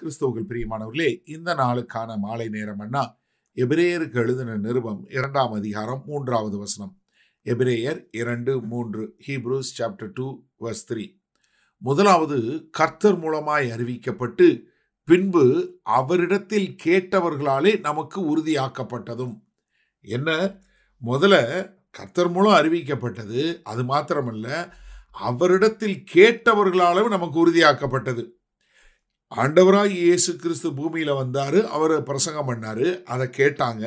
கிறிஸ்தவர்கள் பிரியமானவர்களே இந்த நாளுக்கான மாலை நேரம் அண்ணா எபிரேயருக்கு எழுதின நிருபம் இரண்டாம் அதிகாரம் மூன்றாவது வசனம் எபிரேயர் இரண்டு மூன்று Hebrews chapter two verse three முதலாவது கர்த்தர் மூலமாய் அறிவிக்கப்பட்டு பின்பு அவரிடத்தில் கேட்டவர்களாலே நமக்கு உறுதியாக்கப்பட்டதும் என்ன முதல்ல கர்த்தர் மூலம் அறிவிக்கப்பட்டது அது மாத்திரமல்ல அவரிடத்தில் கேட்டவர்களாலும் நமக்கு உறுதியாக்கப்பட்டது ஆண்டவராக இயேசு கிறிஸ்து பூமியில் வந்தார் அவர் பிரசங்கம் பண்ணார் அதை கேட்டாங்க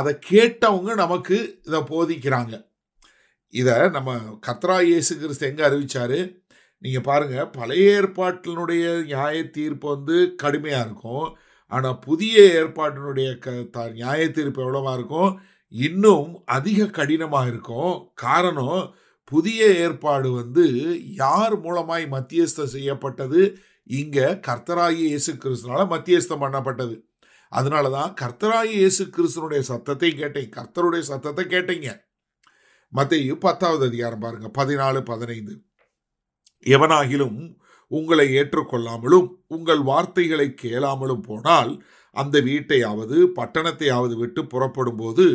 அதை கேட்டவங்க நமக்கு இதை போதிக்கிறாங்க இதை நம்ம கத்ரா இயேசு கிறிஸ்து எங்கே அறிவித்தார் நீங்கள் பாருங்கள் பழைய ஏற்பாட்டினுடைய நியாய தீர்ப்பு வந்து கடுமையாக இருக்கும் ஆனால் புதிய ஏற்பாட்டினுடைய க த நியாய தீர்ப்பு எவ்வளோவா இருக்கும் இன்னும் அதிக கடினமாக இருக்கும் காரணம் புதிய ஏற்பாடு வந்து யார் மூலமாய் மத்தியஸ்தம் செய்யப்பட்டது இங்கே கர்த்தராயி இயேசு கிறிஸ்துனால மத்தியஸ்தம் பண்ணப்பட்டது அதனால தான் கர்த்தராயி இயேசு கிறிஸ்துனுடைய சத்தத்தை கேட்டேன் கர்த்தருடைய சத்தத்தை கேட்டீங்க மத்தையும் பத்தாவது அதிகாரம் பாருங்க பதினாலு பதினைந்து எவனாகிலும் உங்களை ஏற்றுக்கொள்ளாமலும் உங்கள் வார்த்தைகளை கேளாமலும் போனால் அந்த வீட்டையாவது பட்டணத்தையாவது விட்டு புறப்படும் போது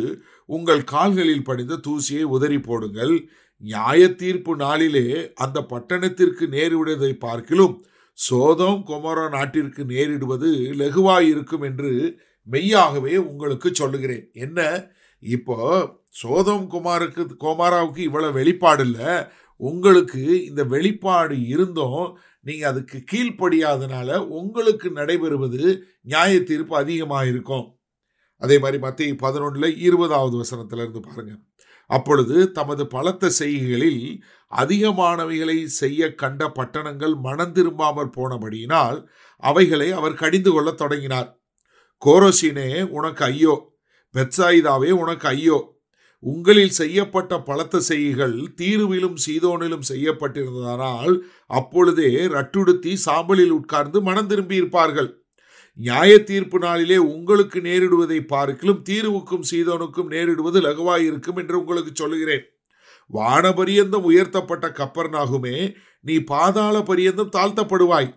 உங்கள் கால்களில் படிந்த தூசியை உதறி போடுங்கள் நியாய தீர்ப்பு நாளிலே அந்த பட்டணத்திற்கு நேரிடுவதை பார்க்கிலும் சோதம் குமர நாட்டிற்கு நேரிடுவது லகுவாயிருக்கும் என்று மெய்யாகவே உங்களுக்கு சொல்லுகிறேன் என்ன இப்போ சோதம் குமாருக்கு கோமாராவுக்கு இவ்வளோ வெளிப்பாடு இல்லை உங்களுக்கு இந்த வெளிப்பாடு இருந்தும் நீங்கள் அதுக்கு கீழ்ப்படியாதனால உங்களுக்கு நடைபெறுவது நியாய தீர்ப்பு அதிகமாக இருக்கும் அதே மாதிரி மத்திய பதினொன்றில் இருபதாவது வசனத்திலிருந்து பாருங்கள் அப்பொழுது தமது பலத்த செய்கைகளில் அதிகமானவைகளை செய்ய கண்ட பட்டணங்கள் மனம் திரும்பாமற் போனபடியினால் அவைகளை அவர் கடிந்து கொள்ளத் தொடங்கினார் கோரோசினே உனக்கு ஐயோ பெட்சாயிதாவே உனக்கு ஐயோ உங்களில் செய்யப்பட்ட பலத்த செய்கைகள் தீருவிலும் சீதோனிலும் செய்யப்பட்டிருந்ததனால் அப்பொழுதே ரட்டுடுத்தி சாம்பலில் உட்கார்ந்து மனம் திரும்பியிருப்பார்கள் நியாய தீர்ப்பு நாளிலே உங்களுக்கு நேரிடுவதை பார்க்கிலும் தீர்வுக்கும் சீதோனுக்கும் நேரிடுவது லகுவாயிருக்கும் என்று உங்களுக்கு சொல்கிறேன் வானபரியந்தம் உயர்த்தப்பட்ட கப்பர்னாகுமே நீ பாதாள பரியந்தம் தாழ்த்தப்படுவாய்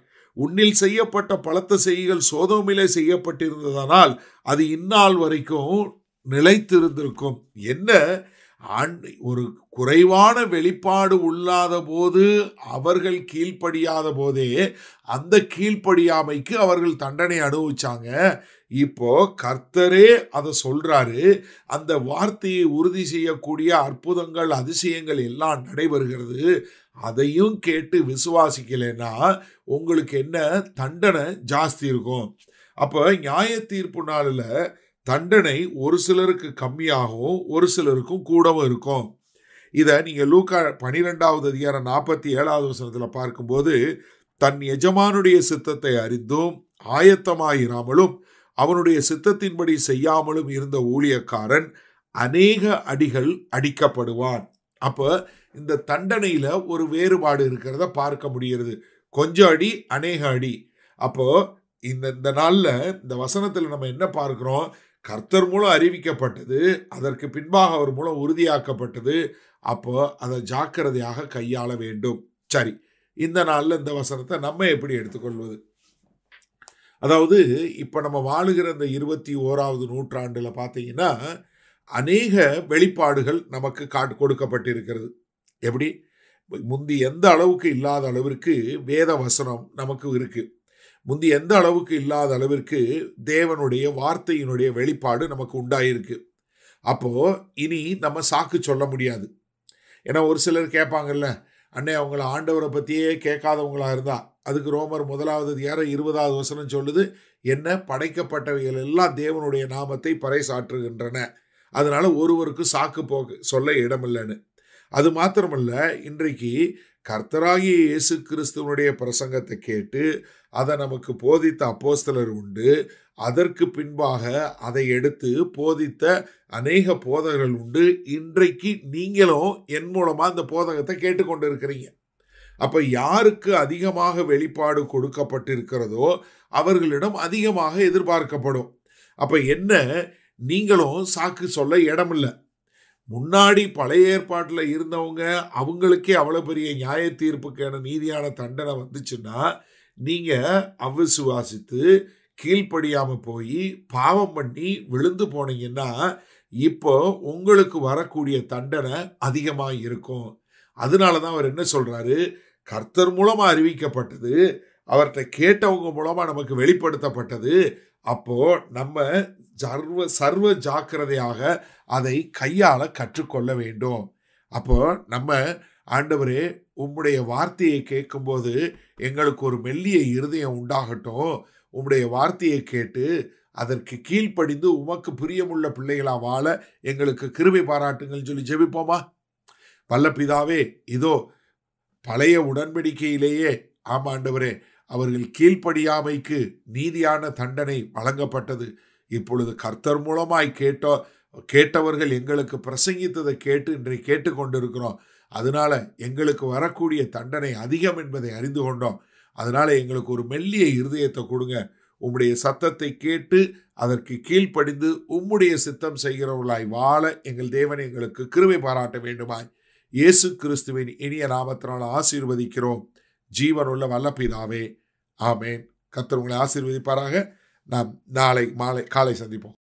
உன்னில் செய்யப்பட்ட பலத்த செய்திகள் சோதோமிலே செய்யப்பட்டிருந்ததனால் அது இந்நாள் வரைக்கும் நிலைத்திருந்திருக்கும் என்ன ஒரு குறைவான வெளிப்பாடு உள்ளாத போது அவர்கள் கீழ்ப்படியாத போதே அந்த கீழ்ப்படியாமைக்கு அவர்கள் தண்டனை அனுபவிச்சாங்க இப்போ கர்த்தரே அதை சொல்றாரு அந்த வார்த்தையை உறுதி செய்யக்கூடிய அற்புதங்கள் அதிசயங்கள் எல்லாம் நடைபெறுகிறது அதையும் கேட்டு விசுவாசிக்கலைன்னா உங்களுக்கு என்ன தண்டனை ஜாஸ்தி இருக்கும் அப்போ நியாய தீர்ப்பு நாளில் தண்டனை ஒரு சிலருக்கு கம்மியாகவும் ஒரு சிலருக்கும் கூடவும் இருக்கும் இதை நீங்கள் லூக்கா பனிரெண்டாவது அதிகாரம் நாற்பத்தி ஏழாவது வசனத்தில் பார்க்கும்போது தன் எஜமானுடைய சித்தத்தை அறிந்தும் ஆயத்தமாயிராமலும் அவனுடைய சித்தத்தின்படி செய்யாமலும் இருந்த ஊழியக்காரன் அநேக அடிகள் அடிக்கப்படுவான் அப்போ இந்த தண்டனையில் ஒரு வேறுபாடு இருக்கிறத பார்க்க முடிகிறது கொஞ்சம் அடி அநேக அடி அப்போ இந்த இந்த நாளில் இந்த வசனத்தில் நம்ம என்ன பார்க்குறோம் கர்த்தர் மூலம் அறிவிக்கப்பட்டது அதற்கு பின்பாக அவர் மூலம் உறுதியாக்கப்பட்டது அப்போ அதை ஜாக்கிரதையாக கையாள வேண்டும் சரி இந்த நாளில் இந்த வசனத்தை நம்ம எப்படி எடுத்துக்கொள்வது அதாவது இப்போ நம்ம வாழுகிற இந்த இருபத்தி ஓராவது நூற்றாண்டில் பார்த்தீங்கன்னா அநேக வெளிப்பாடுகள் நமக்கு கா கொடுக்கப்பட்டிருக்கிறது எப்படி முந்தி எந்த அளவுக்கு இல்லாத அளவிற்கு வேத வசனம் நமக்கு இருக்குது முந்தி எந்த அளவுக்கு இல்லாத அளவிற்கு தேவனுடைய வார்த்தையினுடைய வெளிப்பாடு நமக்கு உண்டாயிருக்கு அப்போது இனி நம்ம சாக்கு சொல்ல முடியாது ஏன்னா ஒரு சிலர் கேட்பாங்கல்ல அண்ணே அவங்கள ஆண்டவரை பற்றியே கேட்காதவங்களாக இருந்தால் அதுக்கு ரோமர் முதலாவது அதிகாரம் இருபதாவது வசனம் சொல்லுது என்ன படைக்கப்பட்டவைகள் எல்லாம் தேவனுடைய நாமத்தை பறைசாற்றுகின்றன அதனால் ஒருவருக்கும் சாக்கு போக்கு சொல்ல இடமில்லைன்னு அது மாத்திரமல்ல இன்றைக்கு கர்த்தராகிய இயேசு கிறிஸ்துவனுடைய பிரசங்கத்தை கேட்டு அதை நமக்கு போதித்த அப்போஸ்தலர் உண்டு அதற்கு பின்பாக அதை எடுத்து போதித்த அநேக போதகர்கள் உண்டு இன்றைக்கு நீங்களும் என் மூலமாக அந்த போதகத்தை கேட்டுக்கொண்டு இருக்கிறீங்க அப்போ யாருக்கு அதிகமாக வெளிப்பாடு கொடுக்கப்பட்டிருக்கிறதோ அவர்களிடம் அதிகமாக எதிர்பார்க்கப்படும் அப்போ என்ன நீங்களும் சாக்கு சொல்ல இடமில்லை முன்னாடி பழைய ஏற்பாட்டில் இருந்தவங்க அவங்களுக்கே அவ்வளோ பெரிய நியாய தீர்ப்புக்கான நீதியான தண்டனை வந்துச்சுன்னா நீங்கள் அவிசுவாசித்து கீழ்ப்படியாமல் போய் பாவம் பண்ணி விழுந்து போனீங்கன்னா இப்போ உங்களுக்கு வரக்கூடிய தண்டனை அதிகமாக இருக்கும் அதனால தான் அவர் என்ன சொல்கிறாரு கர்த்தர் மூலமாக அறிவிக்கப்பட்டது அவர்கிட்ட கேட்டவங்க மூலமாக நமக்கு வெளிப்படுத்தப்பட்டது அப்போது நம்ம சர்வ சர்வ ஜாக்கிரதையாக அதை கையால் கற்றுக்கொள்ள வேண்டும் அப்போ நம்ம ஆண்டவரே உம்முடைய வார்த்தையை கேட்கும்போது எங்களுக்கு ஒரு மெல்லிய இருதயம் உண்டாகட்டும் உம்முடைய வார்த்தையை கேட்டு அதற்கு கீழ்ப்படிந்து உமக்கு பிரியமுள்ள பிள்ளைகளா வாழ எங்களுக்கு கிருமை பாராட்டுங்கள் சொல்லி ஜெபிப்போமா பல்ல பிதாவே இதோ பழைய உடன்படிக்கையிலேயே ஆமாண்டவரே அவர்கள் கீழ்ப்படியாமைக்கு நீதியான தண்டனை வழங்கப்பட்டது இப்பொழுது கர்த்தர் மூலமாய் கேட்டோ கேட்டவர்கள் எங்களுக்கு பிரசங்கித்ததை கேட்டு இன்றை கேட்டுக்கொண்டிருக்கிறோம் அதனால எங்களுக்கு வரக்கூடிய தண்டனை அதிகம் என்பதை அறிந்து கொண்டோம் அதனால எங்களுக்கு ஒரு மெல்லிய இருதயத்தை கொடுங்க உம்முடைய சத்தத்தை கேட்டு அதற்கு கீழ்ப்படிந்து உம்முடைய சித்தம் செய்கிறவர்களாய் வாழ எங்கள் தேவன் எங்களுக்கு கிருவை பாராட்ட வேண்டுமாய் இயேசு கிறிஸ்துவின் இனிய நாமத்தினால் ஆசீர்வதிக்கிறோம் ஜீவனுள்ள உள்ள பிதாவே ஆமேன் கத்தர் உங்களை ஆசீர்வதிப்பாராக நாம் நாளை மாலை காலை சந்திப்போம்